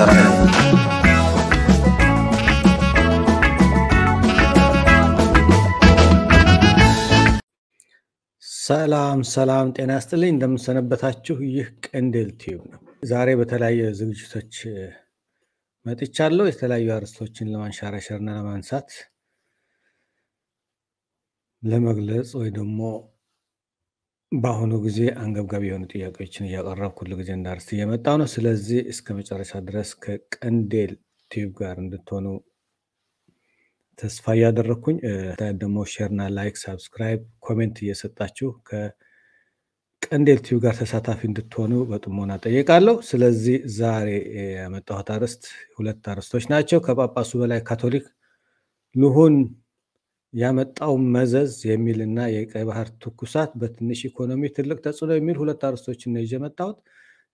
Israel. ሰላም ሰላም፣ ጤና ስጥልኝ፣ እንደምንሰነበታችሁ። ይህ ቅንድል ቲዩብ ነው። ዛሬ በተለያየ ዝግጅቶች መጥቻለሁ። የተለያዩ አርዕስቶችን ለማንሸራሸርና ለማንሳት ለመግለጽ ወይ ደግሞ በአሁኑ ጊዜ አንገብጋቢ የሆኑ ጥያቄዎችን እያቀረብኩ ሁሉ ጊዜ እንዳርስ እየመጣ ነው። ስለዚህ እስከ መጨረሻ ድረስ ከቀንዴል ቲዩብ ጋር እንድትሆኑ ተስፋ እያደረግኩኝ ደግሞ ሼርና ላይክ፣ ሳብስክራይብ፣ ኮሜንት እየሰጣችሁ ከቀንዴል ቲዩብ ጋር ተሳታፊ እንድትሆኑ በጥሞና ጠይቃለሁ። ስለዚህ ዛሬ ያመጣሁት አርዕስት ሁለት አርዕስቶች ናቸው። ከጳጳሱ በላይ ካቶሊክ ልሁን ያመጣው መዘዝ የሚልና የቀይ ባህር ትኩሳት በትንሽ ኢኮኖሚ ትልቅ ተጽዕኖ የሚል ሁለት አርዕስቶችን ነው ይዤ መጣሁት።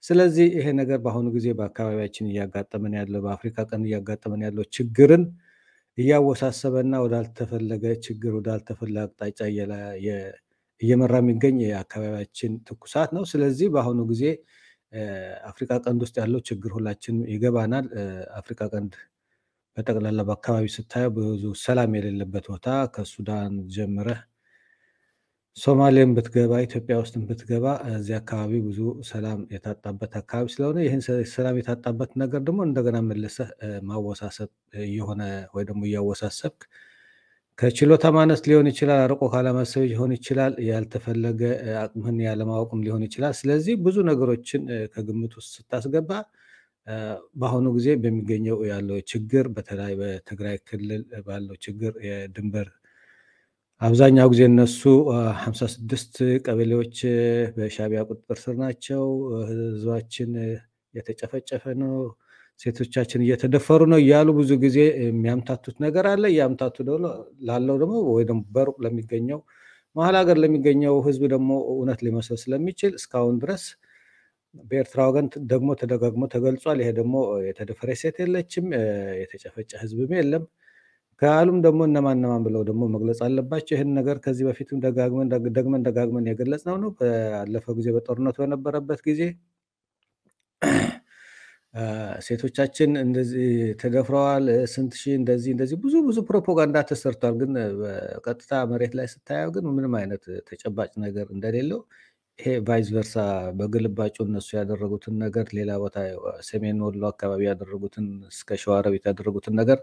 ስለዚህ ይሄ ነገር በአሁኑ ጊዜ በአካባቢያችን እያጋጠመን ያለው በአፍሪካ ቀንድ እያጋጠመን ያለው ችግርን እያወሳሰበና ወዳልተፈለገ ችግር ወዳልተፈለገ አቅጣጫ እየመራ የሚገኝ የአካባቢያችን ትኩሳት ነው። ስለዚህ በአሁኑ ጊዜ አፍሪካ ቀንድ ውስጥ ያለው ችግር ሁላችንም ይገባናል። አፍሪካ ቀንድ በጠቅላላ በአካባቢ ስታየው ብዙ ሰላም የሌለበት ቦታ ከሱዳን ጀምረህ ሶማሌን ብትገባ ኢትዮጵያ ውስጥም ብትገባ እዚህ አካባቢ ብዙ ሰላም የታጣበት አካባቢ ስለሆነ ይህን ሰላም የታጣበት ነገር ደግሞ እንደገና መልሰህ ማወሳሰብ እየሆነ ወይ ደግሞ እያወሳሰብክ ከችሎታ ማነስ ሊሆን ይችላል። አርቆ ካለማሰብ ሊሆን ይችላል። ያልተፈለገ አቅምህን ያለማወቅም ሊሆን ይችላል። ስለዚህ ብዙ ነገሮችን ከግምት ውስጥ ስታስገባ በአሁኑ ጊዜ በሚገኘው ያለው ችግር በተለይ በትግራይ ክልል ባለው ችግር የድንበር አብዛኛው ጊዜ እነሱ ሀምሳ ስድስት ቀበሌዎች በሻቢያ ቁጥጥር ስር ናቸው። ህዝባችን የተጨፈጨፈ ነው፣ ሴቶቻችን እየተደፈሩ ነው እያሉ ብዙ ጊዜ የሚያምታቱት ነገር አለ። እያምታቱ ላለው ደግሞ ወይ ደግሞ በሩቅ ለሚገኘው መሀል ሀገር ለሚገኘው ህዝብ ደግሞ እውነት ሊመስል ስለሚችል እስካሁን ድረስ በኤርትራ ወገን ደግሞ ተደጋግሞ ተገልጿል። ይሄ ደግሞ የተደፈረ ሴት የለችም፣ የተጨፈጨ ህዝብም የለም። ከአሉም ደግሞ እነማነማን ብለው ደግሞ መግለጽ አለባቸው። ይህን ነገር ከዚህ በፊትም ደግመን ደጋግመን የገለጽ ነው ነው ባለፈው ጊዜ በጦርነቱ በነበረበት ጊዜ ሴቶቻችን እንደዚህ ተደፍረዋል፣ ስንት ሺህ እንደዚህ እንደዚህ ብዙ ብዙ ፕሮፓጋንዳ ተሰርቷል። ግን በቀጥታ መሬት ላይ ስታየው ግን ምንም አይነት ተጨባጭ ነገር እንደሌለው ይሄ ቫይስ ቨርሳ በግልባጩ እነሱ ያደረጉትን ነገር ሌላ ቦታ ሰሜን ወሎ አካባቢ ያደረጉትን እስከ ሸዋሮቢት ያደረጉትን ነገር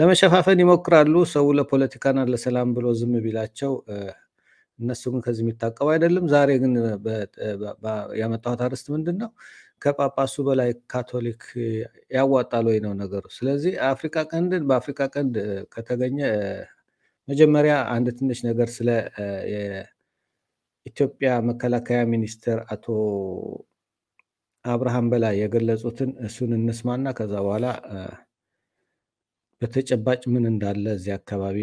ለመሸፋፈን ይሞክራሉ። ሰው ለፖለቲካና ለሰላም ብሎ ዝም ቢላቸው እነሱ ግን ከዚህ የሚታቀቡ አይደለም። ዛሬ ግን ያመጣሁት አርዕስት ምንድን ነው? ከጳጳሱ በላይ ካቶሊክ ያዋጣል ወይ ነው ነገሩ። ስለዚህ አፍሪካ ቀንድን በአፍሪካ ቀንድ ከተገኘ መጀመሪያ አንድ ትንሽ ነገር ስለ ኢትዮጵያ መከላከያ ሚኒስትር አቶ አብርሃም በላይ የገለጹትን እሱን እንስማና ከዛ በኋላ በተጨባጭ ምን እንዳለ እዚህ አካባቢ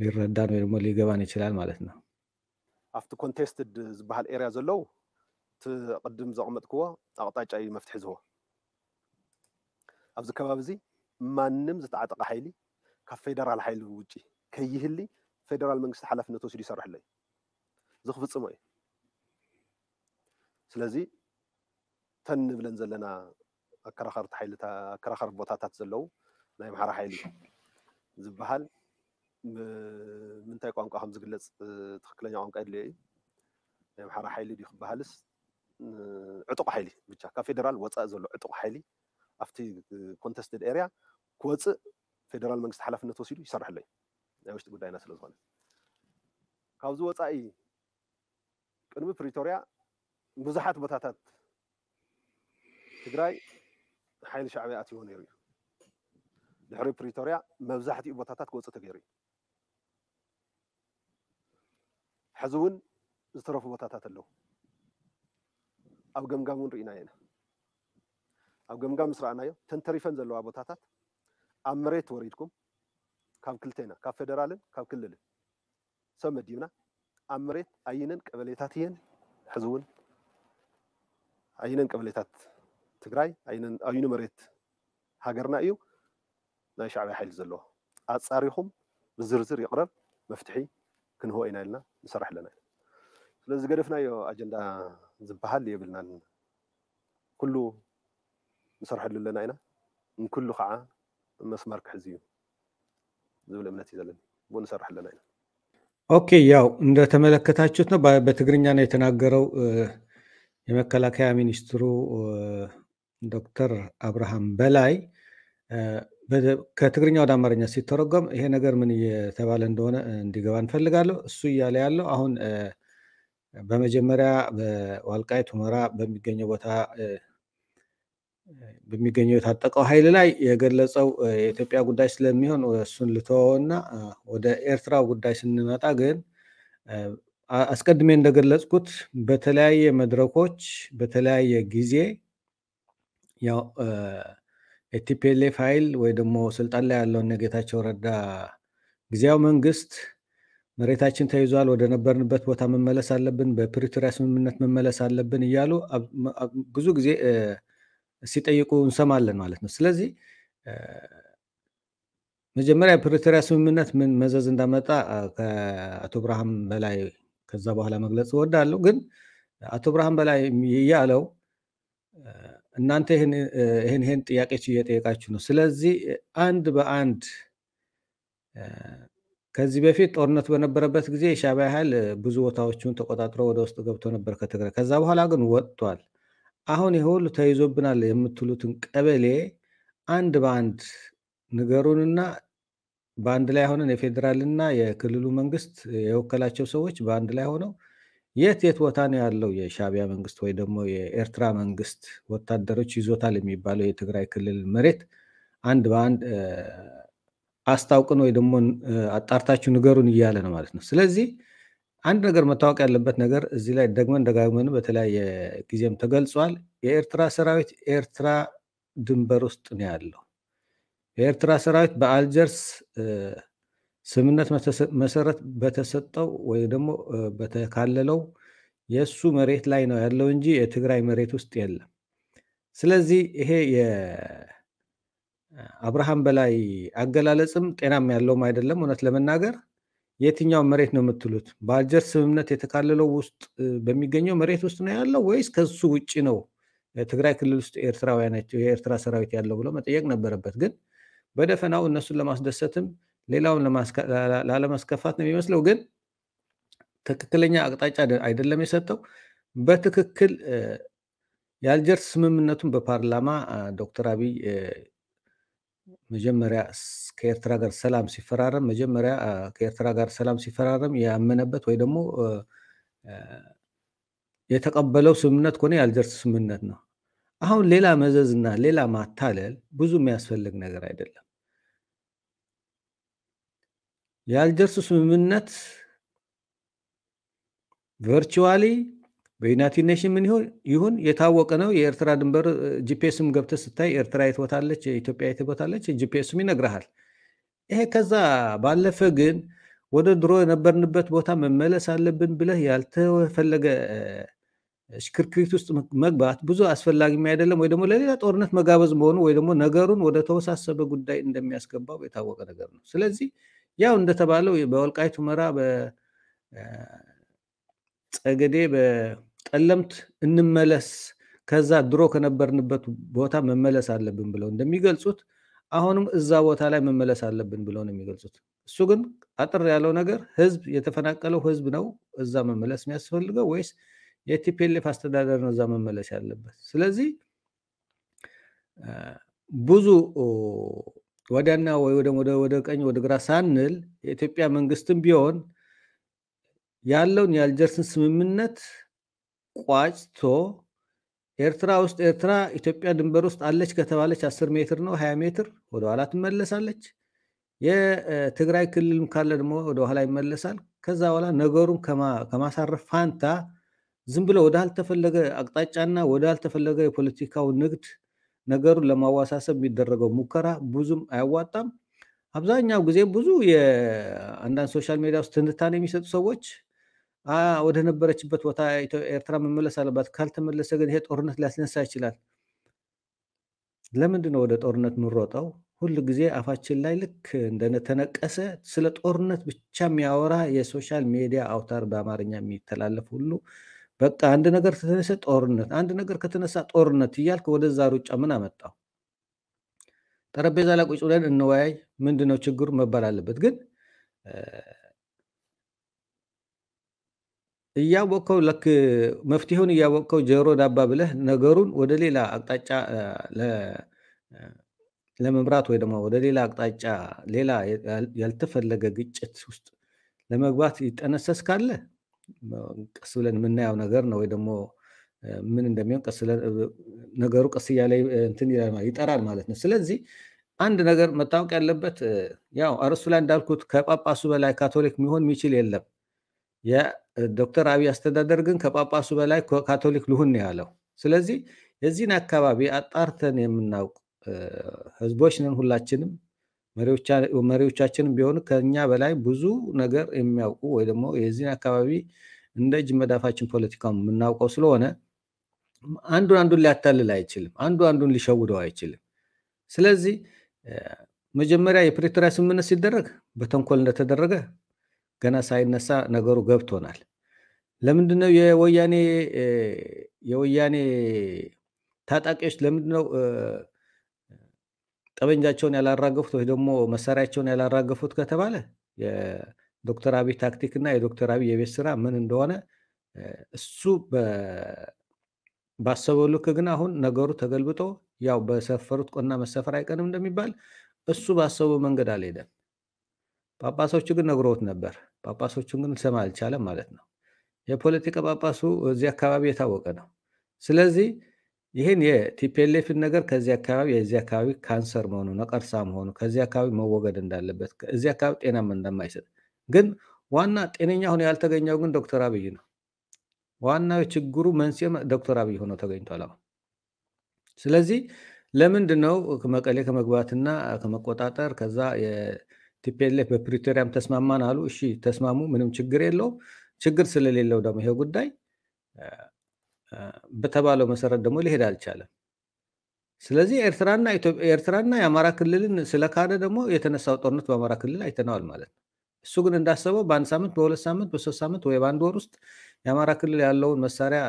ሊረዳን ወይ ደግሞ ሊገባን ይችላል ማለት ነው። ኣብቲ ኮንቴስትድ ዝበሃል ኤርያ ዘለው እቲ ቅድም ዘቐመጥክዎ ኣቕጣጫ እዩ መፍትሒ ዝህቦ ኣብዚ ከባቢ እዚ ማንም ዝተዓጠቀ ሓይሊ ካብ ፌደራል ሓይሊ ውጪ ከይህሊ ፌደራል መንግስቲ ሓላፍነት ወሲዱ ይሰርሕ ኣሎ እዩ ዝኽፍፅሞ እዩ ስለዚ ተን ንብለን ዘለና ኣከራኸርቲ ኣከራኸርቲ ቦታታት ዘለው ናይ ኣምሓራ ሓይሊ ዝበሃል ምንታይ ቋንቋ ከም ዝግለፅ ትኽክለኛ ቋንቋ የድልዮ እዩ ናይ ኣምሓራ ሓይሊ ድዩ ክበሃልስ ዕጡቕ ሓይሊ ብቻ ካብ ፌደራል ወፃእ ዘሎ ዕጡቕ ሓይሊ ኣብቲ ኮንተስትድ ኤርያ ክወፅእ ፌደራል መንግስቲ ሓላፍነት ወሲዱ ይሰርሐሎ እዩ ናይ ውሽጢ ጉዳይና ስለ ዝኾነ ካብዚ ወፃኢ ቅድሚ ፕሪቶርያ ብዙሓት ቦታታት ትግራይ ሓይሊ ሻዕብያ ኣትይዎ ነይሩ እዩ ድሕሪ ፕሪቶርያ መብዛሕትኡ ቦታታት ክወፅእ ተገይሩ እዩ ሕዚ እውን ዝተረፉ ቦታታት ኣለዉ ኣብ ገምጋም እውን ርኢና ኢና ኣብ ገምጋም ምስ ረኣናዮ ተንተሪፈን ዘለዋ ቦታታት ኣብ መሬት ወሪድኩም ካብ ክልተና ካብ ፌደራልን ካብ ክልልን ሰብ መዲብና ኣብ መሬት ዓይነን ቀበሌታት እየን ሕዚ እውን ዓይነን ቀበሌታት ትግራይ ዓይኑ መሬት ሃገርና እዩ ናይ ሻዕብያ ሓይሊ ዘለዎ ኣፃሪኹም ብዝርዝር ይቕረብ መፍትሒ ክንህቦ ኢና ኢልና ንሰርሕ ኣለና ኢና ስለዚ ገደፍናዮ ኣጀንዳ ዝበሃል የብልናን ኩሉ ንሰርሐሉ ኣለና ኢና ንኩሉ ከዓ መስመር ክሕዝ እዩ ዝብል እምነት እዩ ዘለኒ ብኡ ንሰርሕ ኣለና ኢና ኦኬ ያው እንደተመለከታችሁት ነው። በትግርኛ ነው የተናገረው የመከላከያ ሚኒስትሩ ዶክተር አብርሃም በላይ። ከትግርኛ ወደ አማርኛ ሲተረጎም ይሄ ነገር ምን እየተባለ እንደሆነ እንዲገባ እንፈልጋለሁ። እሱ እያለ ያለው አሁን በመጀመሪያ በዋልቃይት ሁመራ በሚገኘው ቦታ በሚገኘው የታጠቀው ኃይል ላይ የገለጸው የኢትዮጵያ ጉዳይ ስለሚሆን እሱን ልተወውና ወደ ኤርትራ ጉዳይ ስንመጣ ግን አስቀድሜ እንደገለጽኩት በተለያየ መድረኮች በተለያየ ጊዜ ያው የቲፒኤልኤፍ ኃይል ወይ ደግሞ ስልጣን ላይ ያለውን የጌታቸው ረዳ ጊዜያዊ መንግስት መሬታችን ተይዟል፣ ወደ ነበርንበት ቦታ መመለስ አለብን፣ በፕሪቶሪያ ስምምነት መመለስ አለብን እያሉ ብዙ ጊዜ ሲጠይቁ እንሰማለን ማለት ነው። ስለዚህ መጀመሪያ ፕሪቶሪያ ስምምነት ምን መዘዝ እንዳመጣ ከአቶ ብርሃም በላይ ከዛ በኋላ መግለጽ እወዳለሁ። ግን አቶ ብርሃም በላይ ያለው እናንተ ይህን ይህን ጥያቄዎች እየጠየቃችሁ ነው። ስለዚህ አንድ በአንድ ከዚህ በፊት ጦርነት በነበረበት ጊዜ የሻዕቢያ ኃይል ብዙ ቦታዎችን ተቆጣጥሮ ወደ ውስጥ ገብቶ ነበር ከትግራይ። ከዛ በኋላ ግን ወጥቷል። አሁን ይህ ሁሉ ተይዞብናል የምትሉትን ቀበሌ አንድ በአንድ ንገሩንና በአንድ ላይ ሆነን የፌዴራልና የክልሉ መንግስት የወከላቸው ሰዎች በአንድ ላይ ሆነው የት የት ቦታ ነው ያለው የሻቢያ መንግስት ወይ ደግሞ የኤርትራ መንግስት ወታደሮች ይዞታል የሚባለው የትግራይ ክልል መሬት አንድ በአንድ አስታውቅን ወይ ደግሞ አጣርታችሁ ንገሩን እያለ ነው ማለት ነው። ስለዚህ አንድ ነገር መታወቅ ያለበት ነገር እዚህ ላይ ደግመን ደጋግመን በተለያየ ጊዜም ተገልጿል። የኤርትራ ሰራዊት ኤርትራ ድንበር ውስጥ ነው ያለው። የኤርትራ ሰራዊት በአልጀርስ ስምምነት መሰረት በተሰጠው ወይ ደግሞ በተካለለው የእሱ መሬት ላይ ነው ያለው እንጂ የትግራይ መሬት ውስጥ የለም። ስለዚህ ይሄ የአብርሃም በላይ አገላለጽም ጤናም ያለውም አይደለም እውነት ለመናገር የትኛው መሬት ነው የምትሉት? በአልጀር ስምምነት የተካለለው ውስጥ በሚገኘው መሬት ውስጥ ነው ያለው ወይስ ከሱ ውጭ ነው? ትግራይ ክልል ውስጥ የኤርትራ ሰራዊት ያለው ብሎ መጠየቅ ነበረበት። ግን በደፈናው እነሱን ለማስደሰትም ሌላውን ላለማስከፋት ነው የሚመስለው። ግን ትክክለኛ አቅጣጫ አይደለም የሰጠው። በትክክል የአልጀርስ ስምምነቱን በፓርላማ ዶክተር አብይ መጀመሪያ ከኤርትራ ጋር ሰላም ሲፈራረም መጀመሪያ ከኤርትራ ጋር ሰላም ሲፈራረም ያመነበት ወይ ደግሞ የተቀበለው ስምምነት ከሆነ የአልጀርስ ስምምነት ነው። አሁን ሌላ መዘዝና ሌላ ማታለል ብዙ የሚያስፈልግ ነገር አይደለም። የአልጀርስ ስምምነት ቨርቹዋሊ በዩናይትድ ኔሽን ምን ይሁን የታወቀ ነው። የኤርትራ ድንበር ጂፒኤስም ገብተ ስታይ ኤርትራ የትቦታለች ኢትዮጵያ የትቦታለች ቦታለች፣ ጂፒኤስም ይነግረሃል። ይሄ ከዛ ባለፈ ግን ወደ ድሮ የነበርንበት ቦታ መመለስ አለብን ብለህ ያልተፈለገ ሽክርክሪት ውስጥ መግባት ብዙ አስፈላጊ አይደለም፣ ወይ ደግሞ ለሌላ ጦርነት መጋበዝ መሆኑ ወይ ደግሞ ነገሩን ወደ ተወሳሰበ ጉዳይ እንደሚያስገባው የታወቀ ነገር ነው። ስለዚህ ያው እንደተባለው በወልቃይት ሁመራ ጸገዴ በጠለምት እንመለስ ከዛ ድሮ ከነበርንበት ቦታ መመለስ አለብን ብለው እንደሚገልጹት አሁንም እዛ ቦታ ላይ መመለስ አለብን ብለው ነው የሚገልጹት። እሱ ግን አጥር ያለው ነገር ህዝብ የተፈናቀለው ህዝብ ነው እዛ መመለስ የሚያስፈልገው ወይስ የቲፒኤልኤፍ አስተዳደር ነው እዛ መመለስ ያለበት? ስለዚህ ብዙ ወዲያና ወይ ወደ ቀኝ ወደ ግራ ሳንል የኢትዮጵያ መንግስትም ቢሆን ያለውን የአልጀርስን ስምምነት ቋጭቶ ኤርትራ ውስጥ ኤርትራ ኢትዮጵያ ድንበር ውስጥ አለች ከተባለች 10 ሜትር ነው 20 ሜትር ወደኋላ ትመለሳለች። የትግራይ ክልልም ካለ ደግሞ ወደኋላ ይመለሳል። ከዛ በኋላ ነገሩን ከማሳረፍ ፋንታ ዝም ብሎ ወዳልተፈለገ አቅጣጫና ወዳልተፈለገ የፖለቲካው ንግድ ነገሩን ለማዋሳሰብ የሚደረገው ሙከራ ብዙም አያዋጣም። አብዛኛው ጊዜ ብዙ የአንዳንድ ሶሻል ሚዲያ ውስጥ ትንታኔ የሚሰጡ ሰዎች ወደ ነበረችበት ቦታ ኤርትራ መመለስ አለባት። ካልተመለሰ ግን ይሄ ጦርነት ሊያስነሳ ይችላል። ለምንድን ነው ወደ ጦርነት የምንሮጠው? ሁል ጊዜ አፋችን ላይ ልክ እንደተነቀሰ ስለ ጦርነት ብቻ የሚያወራ የሶሻል ሚዲያ አውታር በአማርኛ የሚተላለፍ ሁሉ በቃ አንድ ነገር ከተነሳ ጦርነት፣ አንድ ነገር ከተነሳ ጦርነት እያልክ ወደዛ ሩጫ ምን አመጣው? ጠረጴዛ ላይ ቁጭ ብለን እንወያይ፣ ምንድነው ችግሩ መባል አለበት ግን እያወቅከው ለክ መፍትሄውን እያወቅከው ጆሮ ዳባ ብለህ ነገሩን ወደ ሌላ አቅጣጫ ለመምራት ወይ ደግሞ ወደ ሌላ አቅጣጫ ሌላ ያልተፈለገ ግጭት ውስጥ ለመግባት ይጠነሰስ ካለ ቀስ ብለን የምናየው ነገር ነው። ወይ ደግሞ ምን እንደሚሆን ነገሩ ቀስ እያለ እንትን ይጠራል ማለት ነው። ስለዚህ አንድ ነገር መታወቅ ያለበት ያው አርሱ ላይ እንዳልኩት ከጳጳሱ በላይ ካቶሊክ የሚሆን የሚችል የለም። ዶክተር አብይ አስተዳደር ግን ከጳጳሱ በላይ ካቶሊክ ልሁን ነው ያለው። ስለዚህ የዚህን አካባቢ አጣርተን የምናውቅ ህዝቦች ነን ሁላችንም። መሪዎቻችንም ቢሆኑ ከኛ በላይ ብዙ ነገር የሚያውቁ ወይ ደግሞ የዚህን አካባቢ እንደ እጅ መዳፋችን ፖለቲካውን የምናውቀው ስለሆነ አንዱን አንዱን ሊያታልል አይችልም። አንዱ አንዱን ሊሸውደው አይችልም። ስለዚህ መጀመሪያ የፕሪቶሪያ ስምምነት ሲደረግ በተንኮል እንደተደረገ ገና ሳይነሳ ነገሩ ገብቶናል። ለምንድነው የወያኔ የወያኔ ታጣቂዎች ለምንድነው ጠበንጃቸውን ያላራገፉት ወይ ደግሞ መሳሪያቸውን ያላራገፉት ከተባለ የዶክተር አብይ ታክቲክ እና የዶክተር አብይ የቤት ስራ ምን እንደሆነ እሱ ባሰበው ልክ ግን አሁን ነገሩ ተገልብጦ ያው በሰፈሩት ቆና መሰፈር አይቀንም እንደሚባል እሱ ባሰበው መንገድ አልሄደም። ጳጳሶቹ ግን ነግሮት ነበር። ጳጳሶቹን ግን ልሰማ አልቻለም ማለት ነው። የፖለቲካ ጳጳሱ እዚህ አካባቢ የታወቀ ነው። ስለዚህ ይህን የቲፒኤልኤፍን ነገር ከዚህ አካባቢ የዚህ አካባቢ ካንሰር መሆኑ ነቀርሳ መሆኑ ከዚህ አካባቢ መወገድ እንዳለበት እዚህ አካባቢ ጤናም እንደማይሰጥ ግን ዋና ጤነኛ ሆኖ ያልተገኘው ግን ዶክተር አብይ ነው። ዋና ችግሩ መንስኤ ዶክተር አብይ ሆኖ ተገኝቷል አሁን። ስለዚህ ለምንድን ነው መቀሌ ከመግባትና ከመቆጣጠር ከዛ ቲፒኤልኤፍ በፕሪቶሪያም ተስማማን አሉ። እሺ ተስማሙ፣ ምንም ችግር የለውም። ችግር ስለሌለው ደግሞ ይሄ ጉዳይ በተባለው መሰረት ደግሞ ሊሄድ አልቻለም። ስለዚህ ኤርትራና የአማራ ክልልን ስለካደ ደግሞ የተነሳው ጦርነት በአማራ ክልል አይተነዋል ማለት ነው። እሱ ግን እንዳሰበው በአንድ ሳምንት፣ በሁለት ሳምንት፣ በሶስት ሳምንት ወይ በአንድ ወር ውስጥ የአማራ ክልል ያለውን መሳሪያ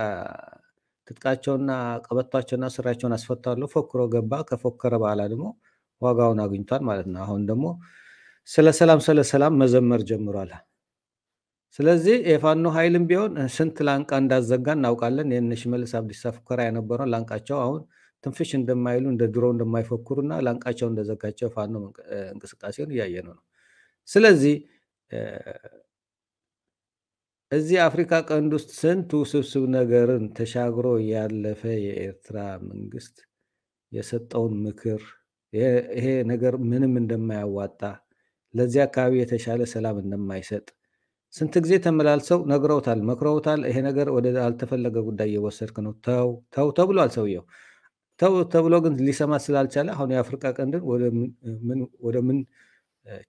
ትጥቃቸውና ቀበቷቸውና ስራቸውን አስፈታለሁ ፎክሮ ገባ። ከፎከረ በኋላ ደግሞ ዋጋውን አግኝቷል ማለት ነው። አሁን ደግሞ ስለ ሰላም ስለ ሰላም መዘመር ጀምሯል። ስለዚህ የፋኖ ኃይልም ቢሆን ስንት ላንቃ እንዳዘጋ እናውቃለን። ይህን ሽመልስ አብዲሳ ፉከራ የነበረው ላንቃቸው አሁን ትንፍሽ እንደማይሉ እንደ ድሮ እንደማይፎክሩና ላንቃቸው እንደዘጋቸው ፋኖ እንቅስቃሴውን እያየነው ነው። ስለዚህ እዚህ አፍሪካ ቀንድ ውስጥ ስንት ውስብስብ ነገርን ተሻግሮ ያለፈ የኤርትራ መንግስት የሰጠውን ምክር ይሄ ነገር ምንም እንደማያዋጣ ለዚህ አካባቢ የተሻለ ሰላም እንደማይሰጥ ስንት ጊዜ ተመላልሰው ነግረውታል፣ መክረውታል። ይሄ ነገር ወደ አልተፈለገ ጉዳይ እየወሰድክ ነው፣ ተው ተው ተብሏል። ሰውየው ተው ተብሎ ግን ሊሰማ ስላልቻለ አሁን የአፍሪቃ ቀንድን ወደ ምን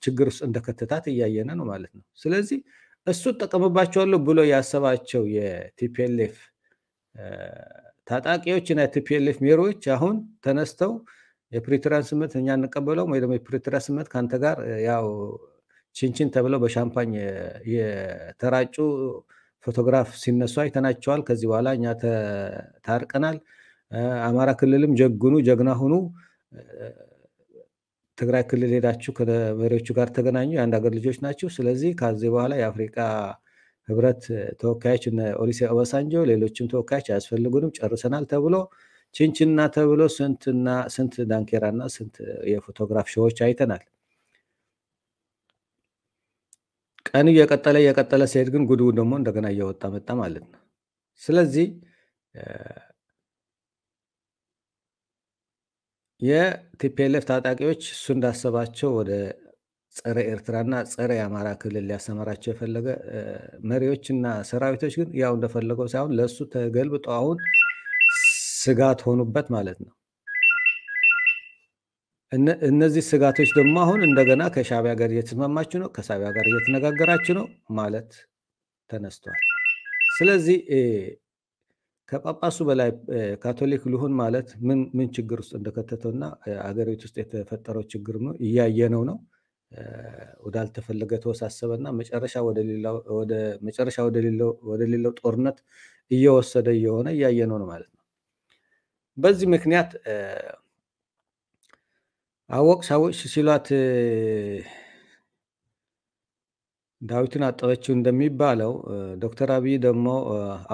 ችግር ውስጥ እንደከተታት እያየነ ነው ማለት ነው። ስለዚህ እሱ ጠቀምባቸዋለሁ ብሎ ያሰባቸው የቲፒኤልኤፍ ታጣቂዎች እና የቲፒኤልኤፍ ሜሮዎች አሁን ተነስተው የፕሪቶሪያን ስምምነት እኛ እንቀበለው ወይ ደግሞ የፕሪቶሪያ ስምምነት ከአንተ ጋር ያው ችንችን ተብለው በሻምፓኝ የተራጩ ፎቶግራፍ ሲነሱ አይተናቸዋል። ከዚህ በኋላ እኛ ታርቀናል። አማራ ክልልም ጀግኑ ጀግና ሁኑ፣ ትግራይ ክልል ሄዳችሁ ከመሪዎቹ ጋር ተገናኙ፣ የአንድ ሀገር ልጆች ናችሁ። ስለዚህ ከዚህ በኋላ የአፍሪካ ህብረት ተወካዮች ኦሊሴ ኦበሳንጆ፣ ሌሎችም ተወካዮች አያስፈልጉንም፣ ጨርሰናል ተብሎ ችንችና ተብሎ ስንትና ስንት ዳንኬራና ስንት የፎቶግራፍ ሾዎች አይተናል። ቀን እየቀጠለ እየቀጠለ ሲሄድ ግን ጉድ ደግሞ እንደገና እየወጣ መጣ ማለት ነው። ስለዚህ የቲፒኤልኤፍ ታጣቂዎች እሱ እንዳሰባቸው ወደ ጸረ ኤርትራና ጸረ የአማራ ክልል ሊያሰማራቸው የፈለገ መሪዎችና ሰራዊቶች ግን ያው እንደፈለገው ሳይሆን ለእሱ ተገልብጦ አሁን ስጋት ሆኑበት ማለት ነው። እነዚህ ስጋቶች ደግሞ አሁን እንደገና ከሻቢያ ጋር እየተስማማችሁ ነው፣ ከሻቢያ ጋር እየተነጋገራችሁ ነው ማለት ተነስቷል። ስለዚህ ከጳጳሱ በላይ ካቶሊክ ልሁን ማለት ምን ምን ችግር ውስጥ እንደከተተው እና አገሪቱ ውስጥ የተፈጠረው ችግር ነው እያየነው ነው። ወዳልተፈለገ ተወሳሰበ እና መጨረሻ ወደሌለው ጦርነት እየወሰደ እየሆነ እያየነው ነው ማለት ነው። በዚህ ምክንያት አወቅ ሰዎች ሲሏት ዳዊትን አጠበችው እንደሚባለው ዶክተር አብይ ደግሞ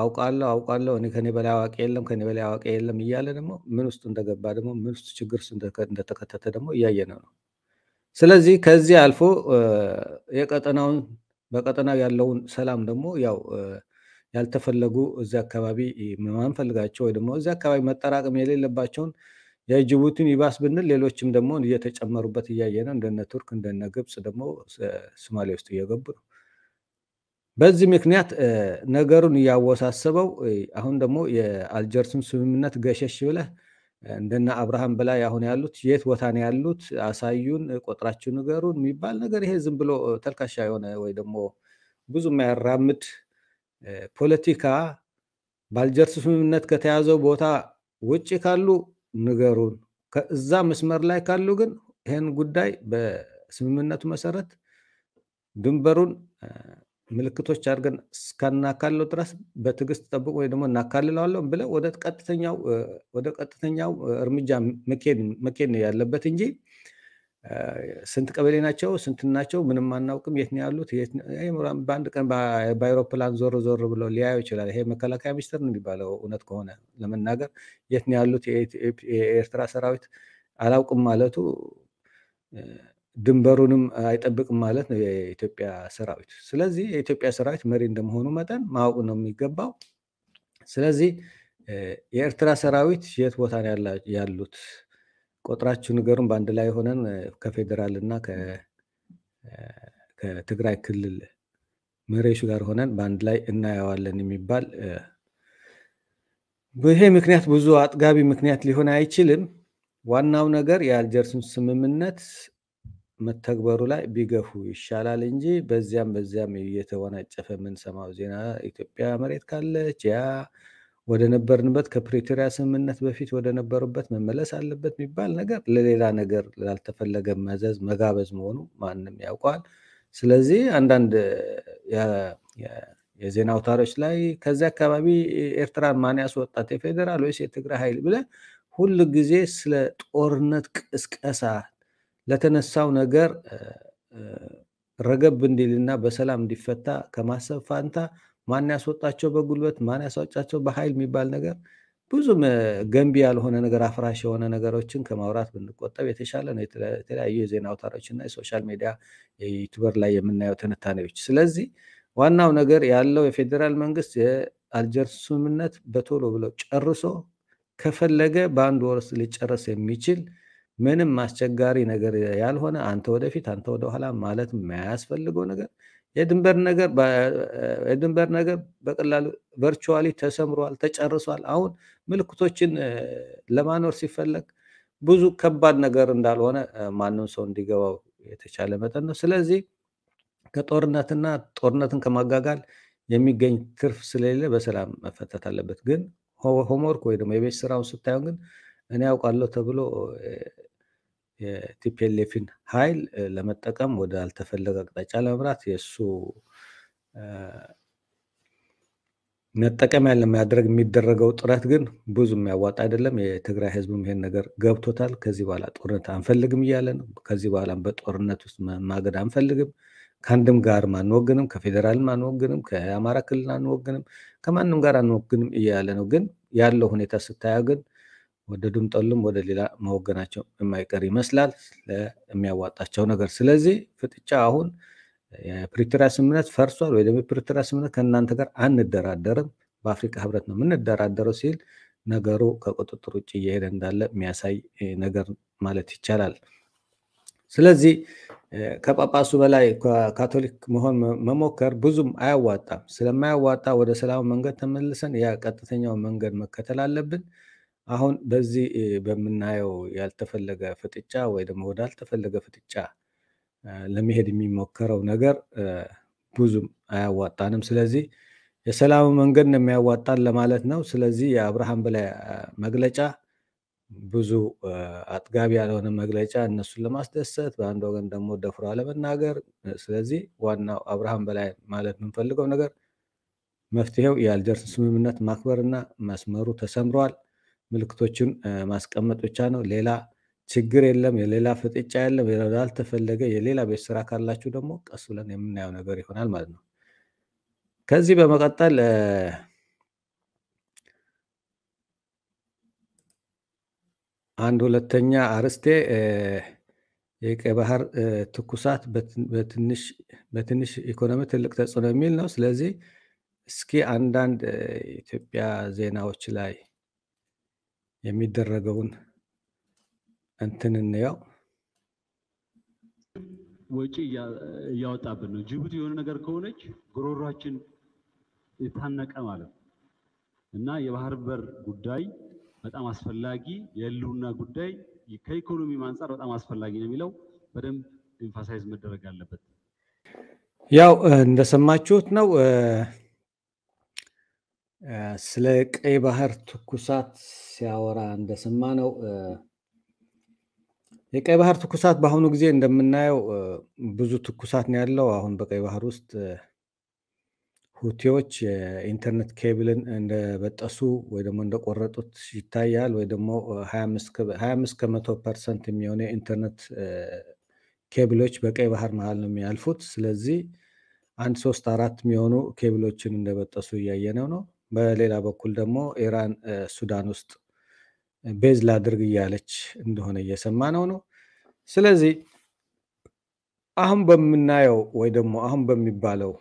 አውቃለሁ አውቃለሁ እኔ ከኔ በላይ አዋቂ የለም ከኔ በላይ አዋቂ የለም እያለ ደግሞ ምን ውስጥ እንደገባ ደግሞ ምን ውስጥ ችግር እንደተከተተ ደግሞ እያየነው ነው። ስለዚህ ከዚህ አልፎ የቀጠናውን በቀጠናው ያለውን ሰላም ደግሞ ያው ያልተፈለጉ እዚ አካባቢ ማንፈልጋቸው ወይ ደግሞ እዚ አካባቢ መጠራቅም የሌለባቸውን የጅቡቲን ይባስ ብንል ሌሎችም ደግሞ እየተጨመሩበት እያየ ነው። እንደነ ቱርክ እንደነ ግብፅ ደግሞ ሶማሌ ውስጥ እየገቡ ነው። በዚህ ምክንያት ነገሩን እያወሳሰበው አሁን ደግሞ የአልጀርሱን ስምምነት ገሸሽ ብለህ እንደነ አብርሃም በላይ አሁን ያሉት የት ቦታ ነው ያሉት? አሳዩን፣ ቆጥራችሁ ንገሩን የሚባል ነገር ይሄ ዝም ብሎ ተልካሻ የሆነ ወይ ደግሞ ብዙ የማያራምድ ፖለቲካ በአልጀርስ ስምምነት ከተያዘው ቦታ ውጭ ካሉ ንገሩን። ከእዛ መስመር ላይ ካሉ ግን ይህን ጉዳይ በስምምነቱ መሰረት ድንበሩን ምልክቶች አድርገን እስካናካለው ድረስ በትዕግስት ጠብቁ ወይ ደግሞ እናካልለዋለን ብለ ወደ ቀጥተኛው እርምጃ መኬድ ያለበት እንጂ ስንት ቀበሌ ናቸው? ስንት ናቸው? ምንም አናውቅም። የት ነው ያሉት? በአንድ ቀን በአይሮፕላን ዞር ዞር ብለው ሊያዩ ይችላል። ይሄ መከላከያ ሚኒስቴር ነው የሚባለው እውነት ከሆነ ለመናገር የት ነው ያሉት የኤርትራ ሰራዊት አላውቅም ማለቱ ድንበሩንም አይጠብቅም ማለት ነው የኢትዮጵያ ሰራዊት። ስለዚህ የኢትዮጵያ ሰራዊት መሪ እንደመሆኑ መጠን ማወቅ ነው የሚገባው። ስለዚህ የኤርትራ ሰራዊት የት ቦታ ያሉት ቆጥራችሁ ንገሩን። በአንድ ላይ ሆነን ከፌዴራል እና ከትግራይ ክልል መሬሹ ጋር ሆነን በአንድ ላይ እናየዋለን የሚባል ይሄ ምክንያት ብዙ አጥጋቢ ምክንያት ሊሆን አይችልም። ዋናው ነገር የአልጀርስን ስምምነት መተግበሩ ላይ ቢገፉ ይሻላል እንጂ በዚያም በዚያም እየተወናጨፈ የምንሰማው ዜና ኢትዮጵያ መሬት ካለች ያ ወደ ነበርንበት ከፕሪቶሪያ ስምምነት በፊት ወደ ነበሩበት መመለስ አለበት የሚባል ነገር ለሌላ ነገር ላልተፈለገ መዘዝ መጋበዝ መሆኑ ማንም ያውቀዋል። ስለዚህ አንዳንድ የዜና አውታሮች ላይ ከዚህ አካባቢ ኤርትራን ማን ያስወጣት የፌዴራል ወይስ የትግራይ ኃይል ብለ ሁል ጊዜ ስለ ጦርነት ቅስቀሳ ለተነሳው ነገር ረገብ እንዲልና በሰላም እንዲፈታ ከማሰብ ፋንታ ማን ያስወጣቸው በጉልበት ማን ያስወጫቸው በኃይል የሚባል ነገር ብዙም ገንቢ ያልሆነ ነገር አፍራሽ የሆነ ነገሮችን ከማውራት ብንቆጠብ የተሻለ ነው። የተለያዩ የዜና አውታሮች እና የሶሻል ሚዲያ ዩቱበር ላይ የምናየው ትንታኔዎች። ስለዚህ ዋናው ነገር ያለው የፌዴራል መንግስት የአልጀርስ ስምምነት በቶሎ ብለው ጨርሶ ከፈለገ በአንድ ወር ውስጥ ሊጨረስ የሚችል ምንም አስቸጋሪ ነገር ያልሆነ አንተ ወደፊት አንተ ወደኋላ ማለት የማያስፈልገው ነገር የድንበር ነገር የድንበር ነገር በቀላሉ ቨርቹዋሊ ተሰምሯል፣ ተጨርሷል። አሁን ምልክቶችን ለማኖር ሲፈለግ ብዙ ከባድ ነገር እንዳልሆነ ማንም ሰው እንዲገባው የተቻለ መጠን ነው። ስለዚህ ከጦርነትና ጦርነትን ከማጋጋል የሚገኝ ትርፍ ስለሌለ በሰላም መፈታት አለበት። ግን ሆምወርክ ወይ ደግሞ የቤት ስራውን ስታየው ግን እኔ ያውቃለሁ ተብሎ የቲፒኤልኤፍን ኃይል ለመጠቀም ወደ አልተፈለገ አቅጣጫ ለመምራት የእሱ መጠቀሚያ ለማድረግ የሚደረገው ጥረት ግን ብዙ የሚያዋጣ አይደለም። የትግራይ ሕዝብም ይሄን ነገር ገብቶታል። ከዚህ በኋላ ጦርነት አንፈልግም እያለ ነው። ከዚህ በኋላ በጦርነት ውስጥ ማገድ አንፈልግም፣ ከአንድም ጋር አንወግንም፣ ከፌዴራልም አንወግንም፣ ከአማራ ክልል አንወግንም፣ ከማንም ጋር አንወግንም እያለ ነው። ግን ያለው ሁኔታ ስታያ ግን ወደዱም ጠሉም ወደ ሌላ መወገናቸው የማይቀር ይመስላል ስለሚያዋጣቸው ነገር። ስለዚህ ፍጥጫ አሁን የፕሪቶሪያ ስምምነት ፈርሷል ወይ ደግሞ የፕሪቶሪያ ስምምነት ከእናንተ ጋር አንደራደርም በአፍሪካ ህብረት ነው የምንደራደረው ሲል ነገሩ ከቁጥጥር ውጭ እየሄደ እንዳለ የሚያሳይ ነገር ማለት ይቻላል። ስለዚህ ከጳጳሱ በላይ ካቶሊክ መሆን መሞከር ብዙም አያዋጣም። ስለማያዋጣ ወደ ሰላም መንገድ ተመልሰን ያ ቀጥተኛው መንገድ መከተል አለብን። አሁን በዚህ በምናየው ያልተፈለገ ፍጥጫ ወይ ደግሞ ወዳልተፈለገ ፍጥጫ ለመሄድ የሚሞከረው ነገር ብዙም አያዋጣንም። ስለዚህ የሰላም መንገድ ነው የሚያዋጣን ለማለት ነው። ስለዚህ የአብርሃም በላይ መግለጫ ብዙ አጥጋቢ ያልሆነ መግለጫ እነሱን ለማስደሰት በአንድ ወገን ደግሞ ደፍሮ አለመናገር። ስለዚህ ዋናው አብርሃም በላይ ማለት የምንፈልገው ነገር መፍትሄው የአልጀርስ ስምምነት ማክበርና መስመሩ ተሰምሯል። ምልክቶችን ማስቀመጥ ብቻ ነው። ሌላ ችግር የለም፣ የሌላ ፍጥጫ የለም፣ ያልተፈለገ የሌላ ቤት ስራ ካላችሁ ደግሞ ቀስ ብለን የምናየው ነገር ይሆናል ማለት ነው። ከዚህ በመቀጠል አንድ ሁለተኛ አርስቴ የቀይ ባህር ትኩሳት በትንሽ ኢኮኖሚ ትልቅ ተጽዕኖ የሚል ነው። ስለዚህ እስኪ አንዳንድ ኢትዮጵያ ዜናዎች ላይ የሚደረገውን እንትን እንየው። ወጪ እያወጣብን ነው። ጅቡቲ የሆነ ነገር ከሆነች ጉሮሯችን የታነቀ ማለት እና የባህር በር ጉዳይ በጣም አስፈላጊ የህልውና ጉዳይ ከኢኮኖሚ አንጻር በጣም አስፈላጊ ነው የሚለው በደንብ ኤምፋሳይዝ መደረግ አለበት። ያው እንደሰማችሁት ነው። ስለ ቀይ ባህር ትኩሳት ሲያወራ እንደሰማ ነው። የቀይ ባህር ትኩሳት በአሁኑ ጊዜ እንደምናየው ብዙ ትኩሳት ነው ያለው። አሁን በቀይ ባህር ውስጥ ሁቲዎች የኢንተርኔት ኬብልን እንደበጠሱ ወይ ደግሞ እንደቆረጡት ይታያል። ወይ ደግሞ ሀያ አምስት ከመቶ ፐርሰንት የሚሆነ የኢንተርኔት ኬብሎች በቀይ ባህር መሀል ነው የሚያልፉት። ስለዚህ አንድ ሶስት አራት የሚሆኑ ኬብሎችን እንደበጠሱ እያየነው ነው በሌላ በኩል ደግሞ ኢራን ሱዳን ውስጥ ቤዝ ላድርግ እያለች እንደሆነ እየሰማነው ነው። ስለዚህ አሁን በምናየው ወይ ደግሞ አሁን በሚባለው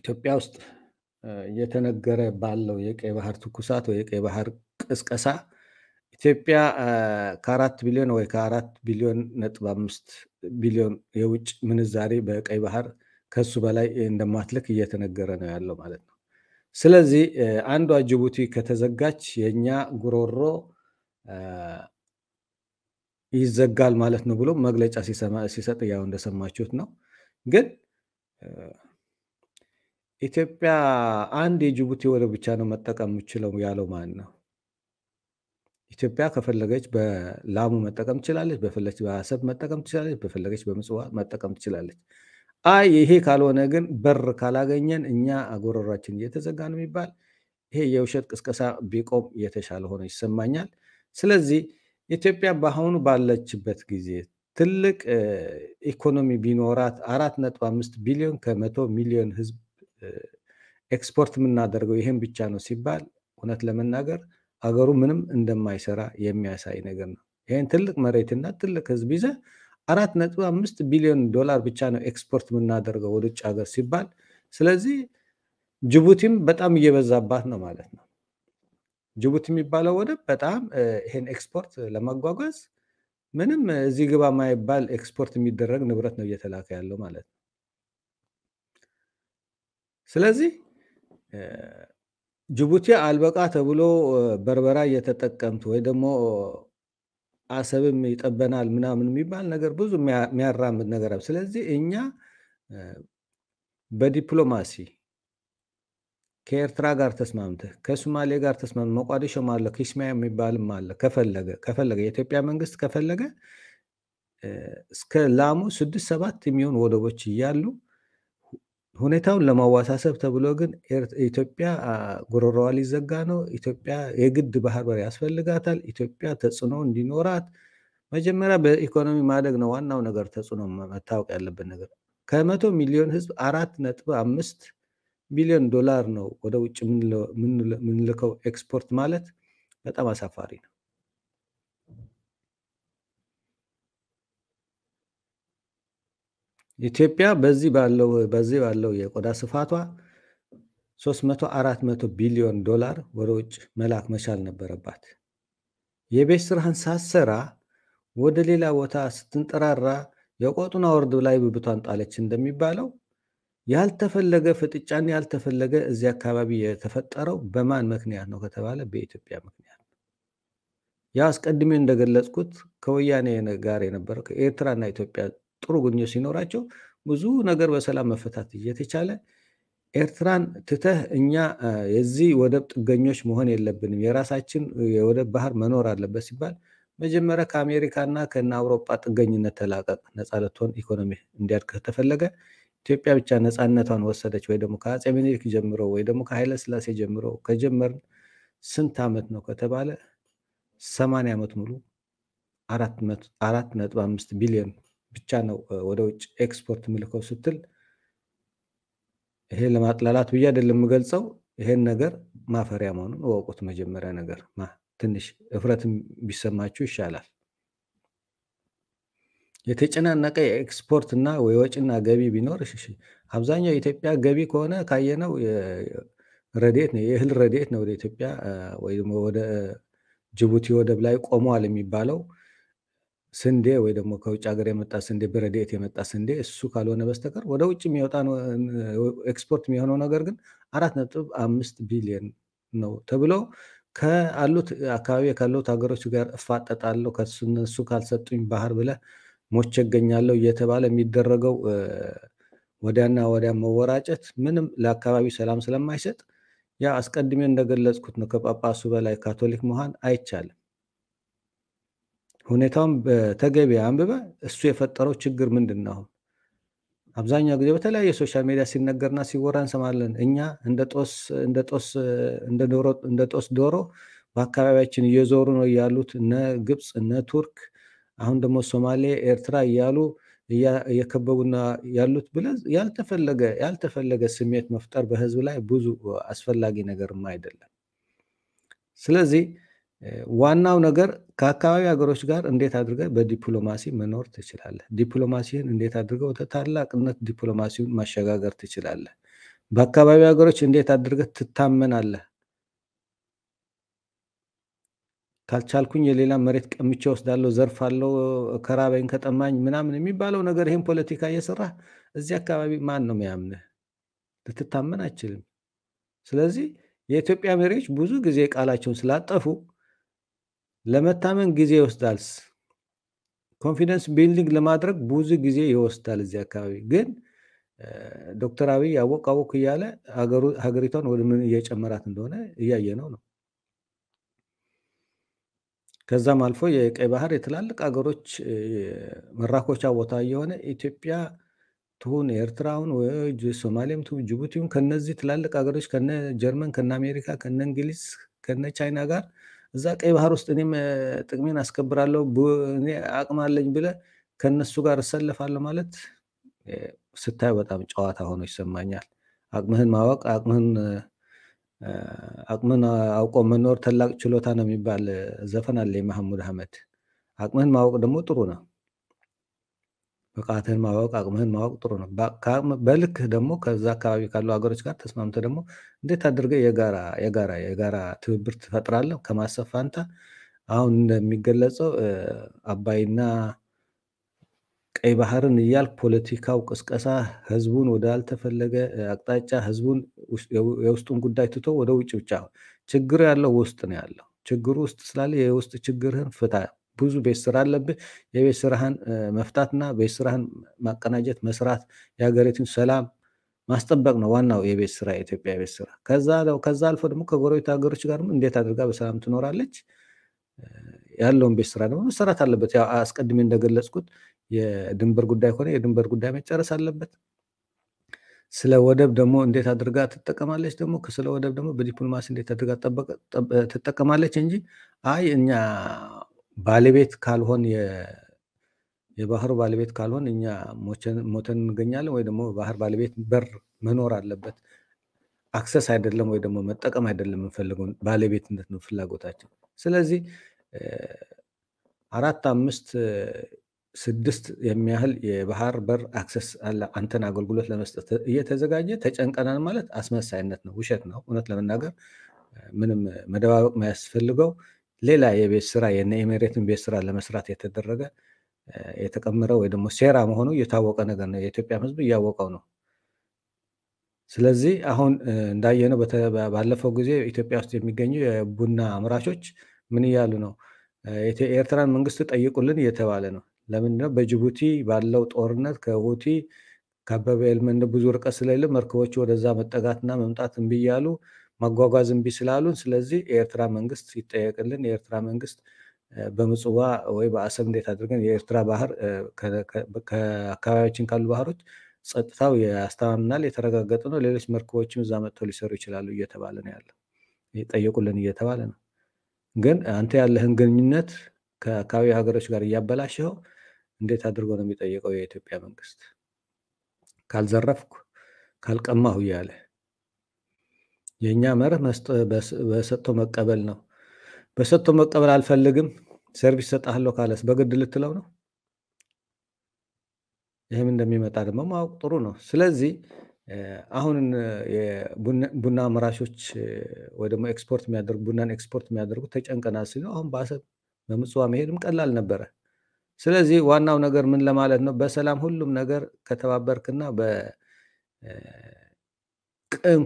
ኢትዮጵያ ውስጥ እየተነገረ ባለው የቀይ ባህር ትኩሳት ወይ የቀይ ባህር ቅስቀሳ ኢትዮጵያ ከአራት ቢሊዮን ወይ ከአራት ቢሊዮን ነጥብ አምስት ቢሊዮን የውጭ ምንዛሬ በቀይ ባህር ከሱ በላይ እንደማትልክ እየተነገረ ነው ያለው ማለት ነው። ስለዚህ አንዷ ጅቡቲ ከተዘጋች የእኛ ጉሮሮ ይዘጋል ማለት ነው ብሎ መግለጫ ሲሰጥ ያው እንደሰማችሁት ነው። ግን ኢትዮጵያ አንድ የጅቡቲ ወደብ ብቻ ነው መጠቀም የምችለው ያለው ማን ነው? ኢትዮጵያ ከፈለገች በላሙ መጠቀም ትችላለች፣ በፈለገች በአሰብ መጠቀም ትችላለች፣ በፈለገች በምጽዋ መጠቀም ትችላለች። አይ ይሄ ካልሆነ ግን በር ካላገኘን እኛ አጎረራችን እየተዘጋ ነው የሚባል ይሄ የውሸት ቅስቀሳ ቢቆም የተሻለ ሆኖ ይሰማኛል። ስለዚህ ኢትዮጵያ በአሁኑ ባለችበት ጊዜ ትልቅ ኢኮኖሚ ቢኖራት አራት ነጥብ አምስት ቢሊዮን ከመቶ ሚሊዮን ህዝብ ኤክስፖርት የምናደርገው ይህም ብቻ ነው ሲባል እውነት ለመናገር አገሩ ምንም እንደማይሰራ የሚያሳይ ነገር ነው። ይህን ትልቅ መሬትና ትልቅ ህዝብ ይዘ አራት ነጥብ አምስት ቢሊዮን ዶላር ብቻ ነው ኤክስፖርት የምናደርገው ወደ ውጭ ሀገር ሲባል፣ ስለዚህ ጅቡቲም በጣም እየበዛባት ነው ማለት ነው። ጅቡቲ የሚባለው ወደብ በጣም ይሄን ኤክስፖርት ለማጓጓዝ ምንም እዚህ ግባ ማይባል ኤክስፖርት የሚደረግ ንብረት ነው እየተላከ ያለው ማለት ነው። ስለዚህ ጅቡቲ አልበቃ ተብሎ በርበራ እየተጠቀምት ወይ ደግሞ አሰብም ይጠበናል ምናምን የሚባል ነገር ብዙ የሚያራምድ ነገር። ስለዚህ እኛ በዲፕሎማሲ ከኤርትራ ጋር ተስማምተህ ከሶማሌ ጋር ተስማምተህ ሞቃዲሾም አለ ኪስማያ የሚባልም አለ። ከፈለገ ከፈለገ የኢትዮጵያ መንግስት ከፈለገ እስከ ላሙ ስድስት ሰባት የሚሆን ወደቦች እያሉ ሁኔታውን ለማዋሳሰብ ተብሎ ግን ኢትዮጵያ ጉሮሮዋ ሊዘጋ ነው፣ ኢትዮጵያ የግድ ባህር በር ያስፈልጋታል፣ ኢትዮጵያ ተጽዕኖ እንዲኖራት መጀመሪያ በኢኮኖሚ ማደግ ነው ዋናው ነገር ተጽዕኖ መታወቅ ያለበት ነገር። ከመቶ ሚሊዮን ህዝብ አራት ነጥብ አምስት ቢሊዮን ዶላር ነው ወደ ውጭ የምንልከው ኤክስፖርት ማለት በጣም አሳፋሪ ነው። ኢትዮጵያ በዚህ ባለው በዚህ ባለው የቆዳ ስፋቷ 3400 ቢሊዮን ዶላር ወደ ውጭ መላክ መቻል ነበረባት። የቤት ስራህን ሳትሰራ ወደ ሌላ ቦታ ስትንጠራራ የቆጡን አወርድ ላይ ብብቷን ጣለች እንደሚባለው ያልተፈለገ ፍጥጫን ያልተፈለገ እዚህ አካባቢ የተፈጠረው በማን ምክንያት ነው ከተባለ በኢትዮጵያ ምክንያት ነው። አስቀድሜ እንደገለጽኩት ከወያኔ ጋር የነበረው ከኤርትራና ኢትዮጵያ ጥሩ ግንኙነት ሲኖራቸው ብዙ ነገር በሰላም መፈታት እየተቻለ ኤርትራን ትተህ እኛ የዚህ ወደብ ጥገኞች መሆን የለብንም፣ የራሳችን የወደብ ባህር መኖር አለበት ሲባል መጀመሪያ ከአሜሪካና ከና አውሮፓ ጥገኝነት ተላቀቅ። ነፃ ልትሆን ኢኮኖሚ እንዲያድግ ከተፈለገ ኢትዮጵያ ብቻ ነፃነቷን ወሰደች ወይ ደግሞ ከአፄ ምኒልክ ጀምሮ ወይ ደግሞ ከኃይለ ስላሴ ጀምሮ ከጀመርን ስንት ዓመት ነው ከተባለ ሰማንያ ዓመት ሙሉ አራት ነጥብ አምስት ቢሊዮን ብቻ ነው ወደ ውጭ ኤክስፖርት የሚልከው ስትል ይሄ ለማጥላላት ብዬ አይደለም የምገልጸው። ይሄን ነገር ማፈሪያ መሆኑን ወቁት መጀመሪያ ነገር ትንሽ እፍረትም ቢሰማችሁ ይሻላል። የተጨናነቀ የኤክስፖርትና እና ገቢ ቢኖር አብዛኛው የኢትዮጵያ ገቢ ከሆነ ካየነው ረድኤት ነው፣ የእህል ረዴት ነው ወደ ኢትዮጵያ ወይ ወደ ጅቡቲ ወደብ ላይ ቆመዋል የሚባለው ስንዴ ወይ ደግሞ ከውጭ ሀገር የመጣ ስንዴ በረድኤት የመጣ ስንዴ እሱ ካልሆነ በስተቀር ወደ ውጭ የሚወጣ ኤክስፖርት የሚሆነው ነገር ግን አራት ነጥብ አምስት ቢሊዮን ነው ተብሎ ከአሉት አካባቢ ካሉት ሀገሮች ጋር እፋጠጣለሁ ከእነሱ ካልሰጡኝ ባህር ብለ ሞቼ እየተባለ የሚደረገው ወዲያና ወዲያ መወራጨት ምንም ለአካባቢ ሰላም ስለማይሰጥ ያ አስቀድሜ እንደገለጽኩት ነው። ከጳጳሱ በላይ ካቶሊክ መሆን አይቻልም። ሁኔታውን በተገቢ አንብበ እሱ የፈጠረው ችግር ምንድን ነው? አብዛኛው ጊዜ በተለያየ ሶሻል ሚዲያ ሲነገርና ሲወራ እንሰማለን። እኛ እንደ ጦስ ዶሮ በአካባቢያችን እየዞሩ ነው እያሉት እነ ግብፅ እነ ቱርክ አሁን ደግሞ ሶማሌ፣ ኤርትራ እያሉ እየከበቡና ያሉት ብለህ ያልተፈለገ ያልተፈለገ ስሜት መፍጠር በህዝብ ላይ ብዙ አስፈላጊ ነገርም አይደለም። ስለዚህ ዋናው ነገር ከአካባቢ ሀገሮች ጋር እንዴት አድርገህ በዲፕሎማሲ መኖር ትችላለህ? ዲፕሎማሲህን እንዴት አድርገህ ወደ ታላቅነት ዲፕሎማሲውን ማሸጋገር ትችላለህ? በአካባቢ ሀገሮች እንዴት አድርገህ ትታመናለህ? ካልቻልኩኝ የሌላ መሬት ቀምቼ ወስዳለሁ፣ ዘርፋለሁ፣ ከራበኝ ከጠማኝ ምናምን የሚባለው ነገር ይህን ፖለቲካ እየሰራህ እዚህ አካባቢ ማን ነው የሚያምንህ? ልትታመን አይችልም። ስለዚህ የኢትዮጵያ መሪዎች ብዙ ጊዜ ቃላቸውን ስላጠፉ ለመታመን ጊዜ ይወስዳል ኮንፊደንስ ቢልዲንግ ለማድረግ ብዙ ጊዜ ይወስዳል። እዚህ አካባቢ ግን ዶክተር አብይ አወቅ አወቅ እያለ ሀገሪቷን ወደ ምን እየጨመራት እንደሆነ እያየ ነው ነው ከዛም አልፎ የቀይ ባህር የትላልቅ ሀገሮች መራኮቻ ቦታ የሆነ ኢትዮጵያ ትሁን ኤርትራውን፣ ሶማሌም ትሁን ጅቡቲውን ከነዚህ ትላልቅ ሀገሮች ከነ ጀርመን፣ ከነ አሜሪካ፣ ከነ እንግሊዝ፣ ከነ ቻይና ጋር እዛ ቀይ ባህር ውስጥ እኔም ጥቅሜን አስከብራለሁ አቅም አለኝ ብለ ከነሱ ጋር እሰለፋለሁ ማለት ስታዩ በጣም ጨዋታ ሆኖ ይሰማኛል። አቅምህን ማወቅ አቅምህን አቅምን አውቆ መኖር ታላቅ ችሎታ ነው የሚባል ዘፈን አለ የመሐሙድ አህመድ። አቅምህን ማወቅ ደግሞ ጥሩ ነው። ብቃትህን ማወቅ አቅምህን ማወቅ ጥሩ ነው። በልክህ ደግሞ ከዛ አካባቢ ካሉ ሀገሮች ጋር ተስማምተ ደግሞ እንዴት አድርገህ የጋራ የጋራ የጋራ ትብብር ትፈጥራለህ ከማሰብ ፋንታ አሁን እንደሚገለጸው አባይና ቀይ ባህርን እያል ፖለቲካው ቅስቀሳ ህዝቡን ወዳልተፈለገ አቅጣጫ ህዝቡን የውስጡን ጉዳይ ትቶ ወደ ውጭ ብቻ ችግር ያለው ውስጥ ነው ያለው ችግሩ ውስጥ ስላለ የውስጥ ችግርህን ፍታ። ብዙ ቤት ስራ አለብህ። የቤት ስራህን መፍታትና ቤት ስራህን ማቀናጀት መስራት የሀገሪቱን ሰላም ማስጠበቅ ነው ዋናው የቤት ስራ የኢትዮጵያ የቤት ስራ። ከዛ አልፎ ደግሞ ከጎረቤት ሀገሮች ጋር እንዴት አድርጋ በሰላም ትኖራለች ያለውን ቤት ስራ ደግሞ መሰራት አለበት። አስቀድሜ እንደገለጽኩት የድንበር ጉዳይ ከሆነ የድንበር ጉዳይ መጨረስ አለበት። ስለ ወደብ ደግሞ እንዴት አድርጋ ትጠቀማለች ደግሞ ስለ ወደብ ደግሞ በዲፕሎማሲ እንዴት አድርጋ ትጠቀማለች እንጂ አይ እኛ ባለቤት ካልሆን የባህሩ ባለቤት ካልሆን እኛ ሞተን እንገኛለን፣ ወይ ደግሞ ባህር ባለቤት በር መኖር አለበት። አክሰስ አይደለም ወይ ደግሞ መጠቀም አይደለም የምንፈልገው ባለቤትነት ነው ፍላጎታችን። ስለዚህ አራት አምስት ስድስት የሚያህል የባህር በር አክሰስ አለ አንተን አገልግሎት ለመስጠት እየተዘጋጀ ተጨንቀናን ማለት አስመሳይነት ነው፣ ውሸት ነው። እውነት ለመናገር ምንም መደባበቅ ማያስፈልገው ሌላ የቤት ስራ የነ ኤሜሬትን ቤት ስራ ለመስራት የተደረገ የተቀመረ ወይ ደግሞ ሴራ መሆኑ እየታወቀ ነገር ነው። የኢትዮጵያ ህዝብ እያወቀው ነው። ስለዚህ አሁን እንዳየነው ባለፈው ጊዜ ኢትዮጵያ ውስጥ የሚገኙ የቡና አምራቾች ምን እያሉ ነው? የኤርትራን መንግስት ጠይቁልን እየተባለ ነው። ለምንድነው? በጅቡቲ ባለው ጦርነት ከሁቲ ከአበበ ኤልመንድ ብዙ ርቀት ስለሌለ መርከቦች ወደዛ መጠጋትና መምጣት እምቢ እያሉ መጓጓዝ እምቢ ስላሉን፣ ስለዚህ የኤርትራ መንግስት ይጠየቅልን፣ የኤርትራ መንግስት በምጽዋ ወይ በአሰብ እንዴት አድርገን የኤርትራ ባህር ከአካባቢያችን ካሉ ባህሮች ጸጥታው ያስተማምናል፣ የተረጋገጠ ነው፣ ሌሎች መርከቦችም እዛ መጥተው ሊሰሩ ይችላሉ እየተባለ ነው ያለው። ጠየቁልን እየተባለ ነው። ግን አንተ ያለህን ግንኙነት ከአካባቢ ሀገሮች ጋር እያበላሸኸው እንዴት አድርጎ ነው የሚጠየቀው የኢትዮጵያ መንግስት? ካልዘረፍኩ ካልቀማሁ እያለ የእኛ መርህ በሰጥቶ መቀበል ነው። በሰጥቶ መቀበል አልፈልግም ሰርቪስ ሰጣለሁ ካለስ በግድ ልትለው ነው? ይህም እንደሚመጣ ደግሞ ማወቅ ጥሩ ነው። ስለዚህ አሁን ቡና አምራቾች ወይ ደግሞ ኤክስፖርት የሚያደርጉ ቡናን ኤክስፖርት የሚያደርጉ ተጨንቀናል ሲሉ አሁን በአሰብ በምጽዋ መሄድም ቀላል ነበረ። ስለዚህ ዋናው ነገር ምን ለማለት ነው? በሰላም ሁሉም ነገር ከተባበርክና በቅን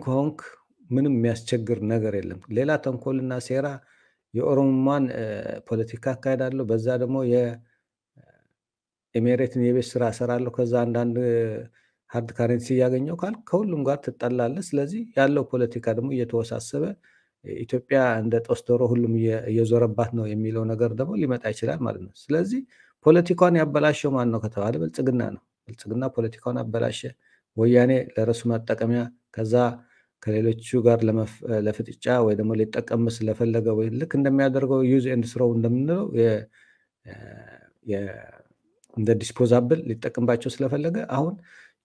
ከሆንክ ምንም የሚያስቸግር ነገር የለም። ሌላ ተንኮልና ሴራ የኦሮሞማን ፖለቲካ አካሄዳለሁ፣ በዛ ደግሞ የኤሜሬትን የቤት ስራ እሰራለሁ፣ ከዛ አንዳንድ ሀርድ ካረንሲ እያገኘው ካል ከሁሉም ጋር ትጠላለህ። ስለዚህ ያለው ፖለቲካ ደግሞ እየተወሳሰበ ኢትዮጵያ እንደ ጦስ ዶሮ ሁሉም እየዞረባት ነው የሚለው ነገር ደግሞ ሊመጣ ይችላል ማለት ነው። ስለዚህ ፖለቲካውን ያበላሸው ማን ነው ከተባለ ብልጽግና ነው። ብልጽግና ፖለቲካውን አበላሸ። ወያኔ ለረሱ መጠቀሚያ ከዛ ከሌሎቹ ጋር ለፍጥጫ ወይ ደግሞ ሊጠቀም ስለፈለገ ወይ ልክ እንደሚያደርገው ዩዝ ኤንድ ስሮው እንደምንለው እንደ ዲስፖዛብል ሊጠቀምባቸው ስለፈለገ አሁን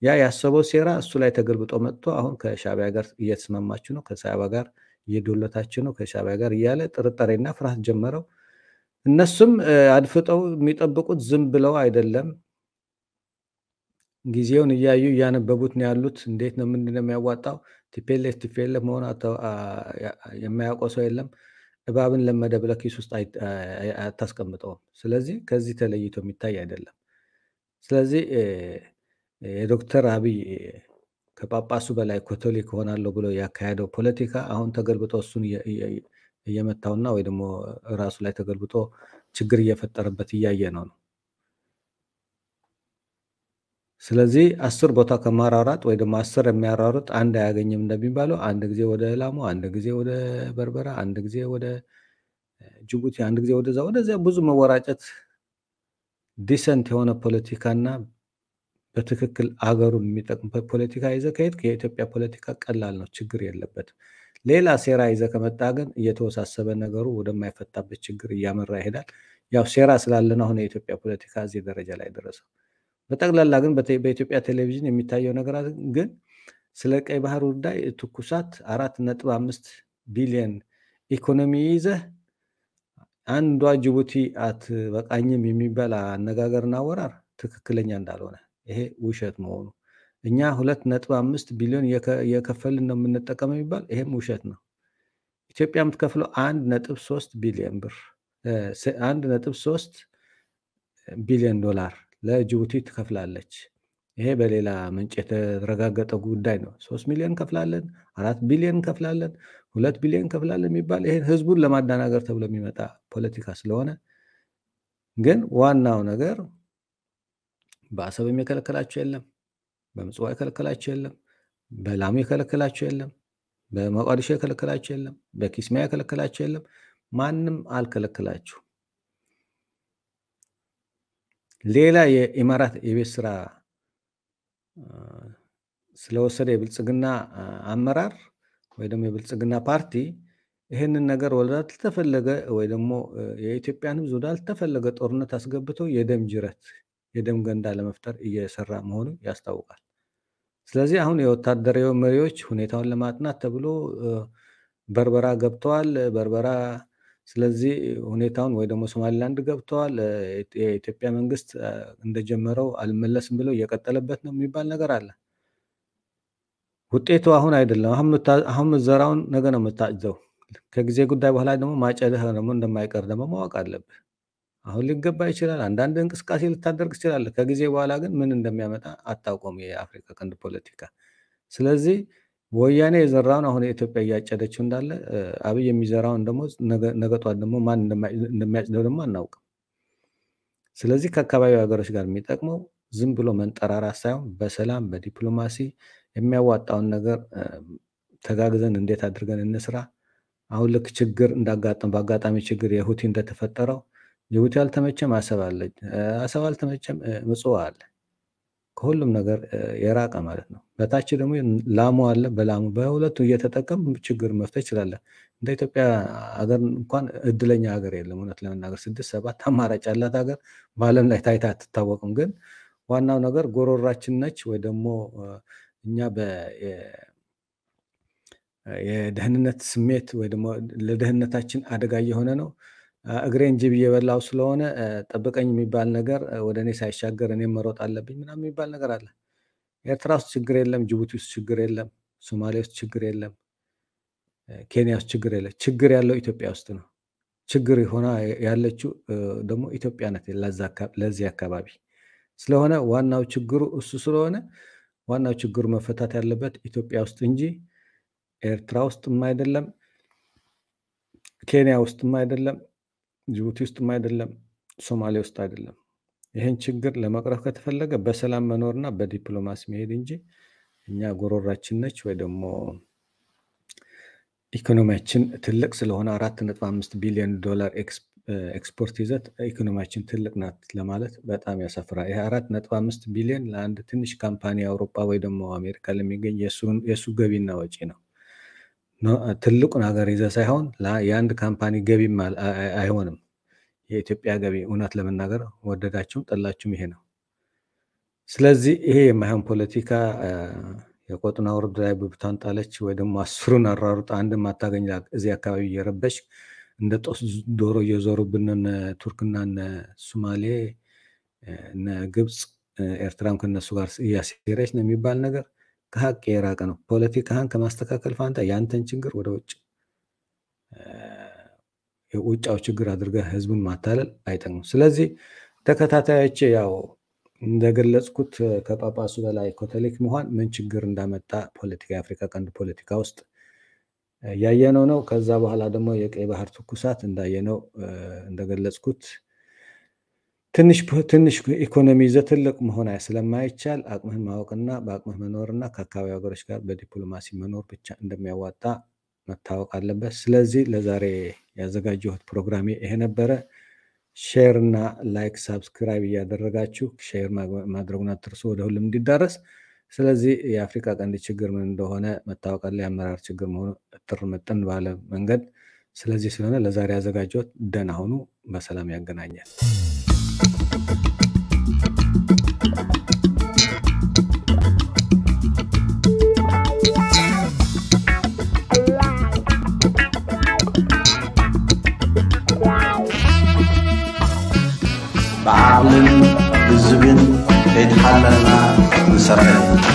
ያ ያሰበው ሴራ እሱ ላይ ተገልብጦ መጥቶ አሁን ከሻቢያ ጋር እየተስማማችሁ ነው፣ ከሻዕቢያ ጋር እየዶለታችሁ ነው፣ ከሻቢያ ጋር እያለ ጥርጣሬና ፍርሃት ጀመረው። እነሱም አድፍጠው የሚጠብቁት ዝም ብለው አይደለም። ጊዜውን እያዩ እያነበቡት ነው ያሉት። እንዴት ነው ምንድን ነው የሚያዋጣው ቲፒኤልኤፍ ቲፒኤልኤፍ መሆኑ የማያውቀው ሰው የለም። እባብን ለመደ ብለህ ኪስ ውስጥ አታስቀምጠውም። ስለዚህ ከዚህ ተለይቶ የሚታይ አይደለም። ስለዚህ የዶክተር አብይ ከጳጳሱ በላይ ኮቶሊክ ሆናለሁ ብሎ ያካሄደው ፖለቲካ አሁን ተገልብጦ እሱን እየመታውና ወይ ደግሞ ራሱ ላይ ተገልብጦ ችግር እየፈጠረበት እያየ ነው ነው ስለዚህ አስር ቦታ ከማራራጥ ወይ ደግሞ አስር የሚያራርጥ አንድ አያገኝም እንደሚባለው አንድ ጊዜ ወደ ላሙ፣ አንድ ጊዜ ወደ በርበራ፣ አንድ ጊዜ ወደ ጅቡቲ፣ አንድ ጊዜ ወደዛ ወደዚያ ብዙ መወራጨት ዲሰንት የሆነ ፖለቲካና በትክክል አገሩን የሚጠቅም ፖለቲካ ይዘ ከሄድክ የኢትዮጵያ ፖለቲካ ቀላል ነው፣ ችግር የለበትም። ሌላ ሴራ ይዘ ከመጣ ግን እየተወሳሰበ ነገሩ ወደማይፈታበት ችግር እያመራ ይሄዳል። ያው ሴራ ስላለን አሁን የኢትዮጵያ ፖለቲካ እዚህ ደረጃ ላይ ደረሰው። በጠቅላላ ግን በኢትዮጵያ ቴሌቪዥን የሚታየው ነገራት ግን ስለ ቀይ ባህር ጉዳይ ትኩሳት አራት ነጥብ አምስት ቢሊዮን ኢኮኖሚ ይዘህ አንዷ ጅቡቲ አትበቃኝም የሚባል አነጋገርና አወራር ትክክለኛ እንዳልሆነ ይሄ ውሸት መሆኑ እኛ ሁለት ነጥብ አምስት ቢሊዮን የከፈልን ነው የምንጠቀመው የሚባል ይሄም ውሸት ነው። ኢትዮጵያ የምትከፍለው አንድ ነጥብ ሶስት ቢሊዮን ብር አንድ ነጥብ ሶስት ቢሊዮን ዶላር ለጅቡቲ ትከፍላለች። ይሄ በሌላ ምንጭ የተረጋገጠ ጉዳይ ነው። ሶስት ሚሊዮን ከፍላለን፣ አራት ቢሊዮን ከፍላለን፣ ሁለት ቢሊዮን ከፍላለን የሚባል ይሄን ህዝቡን ለማደናገር ተብሎ የሚመጣ ፖለቲካ ስለሆነ ግን ዋናው ነገር በአሰብም የከለከላቸው የለም፣ በምጽዋ የከለከላቸው የለም፣ በላሙ የከለከላቸው የለም፣ በመቋዲሾ የከለከላቸው የለም፣ በኪስማያ የከለከላቸው የለም። ማንም አልከለከላችሁ። ሌላ የኢማራት የቤት ስራ ስለወሰደ የብልጽግና አመራር ወይ ደግሞ የብልጽግና ፓርቲ ይህንን ነገር ወዳልተፈለገ ወይ ደግሞ የኢትዮጵያን ሕዝብ ወዳልተፈለገ ጦርነት አስገብቶ የደም ጅረት የደም ገንዳ ለመፍጠር እየሰራ መሆኑ ያስታውቃል። ስለዚህ አሁን የወታደራዊ መሪዎች ሁኔታውን ለማጥናት ተብሎ በርበራ ገብተዋል። በርበራ ስለዚህ ሁኔታውን ወይ ደግሞ ሶማሊላንድ ገብተዋል የኢትዮጵያ መንግስት እንደጀመረው አልመለስም ብለው እየቀጠለበት ነው የሚባል ነገር አለ። ውጤቱ አሁን አይደለም። አሁን ምዘራውን ነገ ነው የምታዘው ከጊዜ ጉዳይ በኋላ ደግሞ ማጨድህ ደግሞ እንደማይቀር ደግሞ ማወቅ አለብህ። አሁን ሊገባ ይችላል። አንዳንድ እንቅስቃሴ ልታደርግ ትችላለህ። ከጊዜ በኋላ ግን ምን እንደሚያመጣ አታውቆም የአፍሪካ ቀንድ ፖለቲካ። ስለዚህ ወያኔ የዘራውን አሁን ኢትዮጵያ እያጨደችው እንዳለ አብይ የሚዘራውን ደግሞ ነገጧን ደግሞ ማን እንደሚያጭደው ደግሞ አናውቅም። ስለዚህ ከአካባቢው ሀገሮች ጋር የሚጠቅመው ዝም ብሎ መንጠራራ ሳይሆን በሰላም በዲፕሎማሲ የሚያዋጣውን ነገር ተጋግዘን እንዴት አድርገን እንስራ። አሁን ልክ ችግር እንዳጋጠም በአጋጣሚ ችግር የሁቲ እንደተፈጠረው ጅቡቲ አልተመቸም፣ አሰብ አለ፣ አሰብ አልተመቸም፣ ምጽዋ አለ። ከሁሉም ነገር የራቀ ማለት ነው። በታች ደግሞ ላሙ አለ። በላሙ በሁለቱ እየተጠቀም ችግር መፍታት ይችላለ። እንደ ኢትዮጵያ ሀገር እንኳን እድለኛ ሀገር የለም። እውነት ለመናገር ስድስት ሰባት አማራጭ ያላት ሀገር በዓለም ላይ ታይታ አትታወቅም። ግን ዋናው ነገር ጎሮራችን ነች ወይ ደግሞ እኛ የደህንነት ስሜት ወይ ደግሞ ለደህንነታችን አደጋ እየሆነ ነው እግሬን ጅብ እየበላው ስለሆነ ጠብቀኝ የሚባል ነገር ወደ እኔ ሳይሻገር እኔም መሮጥ አለብኝ ምናምን የሚባል ነገር አለ። ኤርትራ ውስጥ ችግር የለም፣ ጅቡቲ ውስጥ ችግር የለም፣ ሶማሌ ውስጥ ችግር የለም፣ ኬንያ ውስጥ ችግር የለም። ችግር ያለው ኢትዮጵያ ውስጥ ነው። ችግር ሆና ያለችው ደግሞ ኢትዮጵያ ናት ለዚህ አካባቢ ስለሆነ ዋናው ችግሩ እሱ ስለሆነ ዋናው ችግሩ መፈታት ያለበት ኢትዮጵያ ውስጥ እንጂ ኤርትራ ውስጥም አይደለም፣ ኬንያ ውስጥም አይደለም። ጅቡቲ ውስጥም አይደለም፣ ሶማሌ ውስጥ አይደለም። ይህን ችግር ለመቅረፍ ከተፈለገ በሰላም መኖርና በዲፕሎማሲ መሄድ እንጂ እኛ ጎሮራችን ነች ወይ ደግሞ ኢኮኖሚያችን ትልቅ ስለሆነ አራት ነጥብ አምስት ቢሊዮን ዶላር ኤክስፖርት ይዘት ኢኮኖሚያችን ትልቅ ናት ለማለት በጣም ያሳፍራል። ይህ አራት ነጥብ አምስት ቢሊዮን ለአንድ ትንሽ ካምፓኒ አውሮፓ ወይ ደግሞ አሜሪካ ለሚገኝ የእሱ ገቢና ወጪ ነው። ትልቁ ነገር ይዘ ሳይሆን የአንድ ካምፓኒ ገቢም አይሆንም። የኢትዮጵያ ገቢ እውነት ለመናገር ወደዳችሁም ጠላችሁም ይሄ ነው። ስለዚህ ይሄ የማይሆን ፖለቲካ የቆጥና ውርድ ላይ ብብቷን ጣለች ወይ ደግሞ አስሩን አራሩጥ አንድ ማታገኝ እዚህ አካባቢ እየረበሽ እንደ ጦስ ዶሮ እየዞሩብን ቱርክና እነ ሱማሌ እነ ግብፅ ኤርትራም ከነሱ ጋር እያሴረች ነው የሚባል ነገር ከሀቅ የራቀ ነው። ፖለቲካህን ከማስተካከል ፋንታ የአንተን ችግር ወደ ውጭ የውጫው ችግር አድርገህ ህዝቡን ማታለል አይጠቅም። ስለዚህ ተከታታዮች ያው እንደገለጽኩት ከጳጳሱ በላይ ኮተሊክ መሆን ምን ችግር እንዳመጣ ፖለቲካ የአፍሪካ ቀንድ ፖለቲካ ውስጥ ያየነው ነው። ከዛ በኋላ ደግሞ የቀይ ባህር ትኩሳት እንዳየነው እንደገለጽኩት ትንሽ ትንሽ ኢኮኖሚ ይዘ ትልቅ መሆን ስለማይቻል አቅምህን ማወቅና በአቅምህ መኖርና ከአካባቢ ሀገሮች ጋር በዲፕሎማሲ መኖር ብቻ እንደሚያዋጣ መታወቅ አለበት። ስለዚህ ለዛሬ ያዘጋጀሁት ፕሮግራሜ ይሄ ነበረ። ሼር እና ላይክ ሳብስክራይብ እያደረጋችሁ ሼር ማድረጉን አትርሱ፣ ወደ ሁሉም እንዲዳረስ። ስለዚህ የአፍሪካ ቀንድ ችግር ምን እንደሆነ መታወቅ አለ። የአመራር ችግር መሆኑ እጥር ምጥን ባለ መንገድ ስለዚህ ስለሆነ ለዛሬ ያዘጋጀሁት ደህና ሁኑ፣ በሰላም ያገናኛል። بعقل بالزبن هيتحلل مع مسرحيه